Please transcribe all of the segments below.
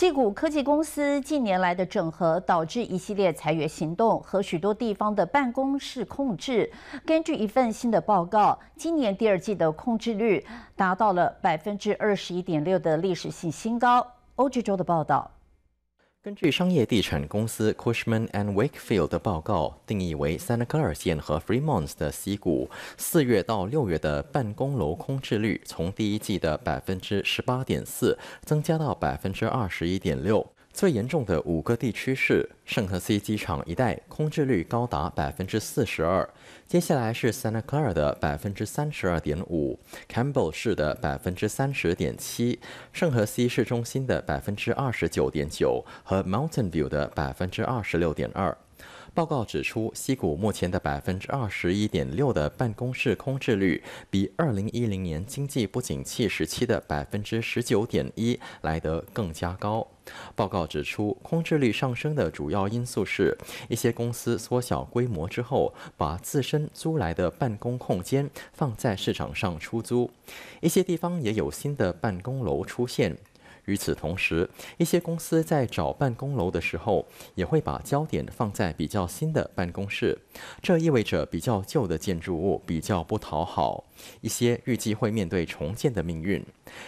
硅谷科技公司近年来的整合导致一系列裁员行动和许多地方的办公室控制。根据一份新的报告，今年第二季的控制率达到了百分之二十一点六的历史性新高。欧志洲的报道。根据商业地产公司 Kushman and Wakefield 的报告，定义为 Santa Clara 县和 Fremonts 的溪谷，四月到六月的办公楼空置率从第一季的百分之十八点四增加到百分之二十一点六。最严重的五个地区是圣何塞机场一带，空置率高达百分之四十二；接下来是 Santa Clara 的百分之三十二点五，Campbell 市的百分之三十点七，圣何塞市中心的百分之二十九点九和 Mountain View 的百分之二十六点二。报告指出，西谷目前的百分之二十一点六的办公室空置率，比二零一零年经济不景气时期的百分之十九点一来得更加高。报告指出，空置率上升的主要因素是，一些公司缩小规模之后，把自身租来的办公空间放在市场上出租，一些地方也有新的办公楼出现。与此同时，一些公司在找办公楼的时候，也会把焦点放在比较新的办公室，这意味着比较旧的建筑物比较不讨好，一些预计会面对重建的命运。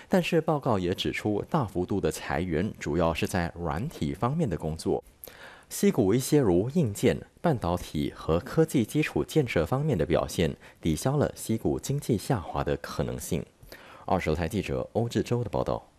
但是报告也指出，大幅度的裁员主要是在软体方面的工作。西谷一些如硬件、半导体和科技基础建设方面的表现，抵消了西谷经济下滑的可能性。二十台记者欧志洲的报道。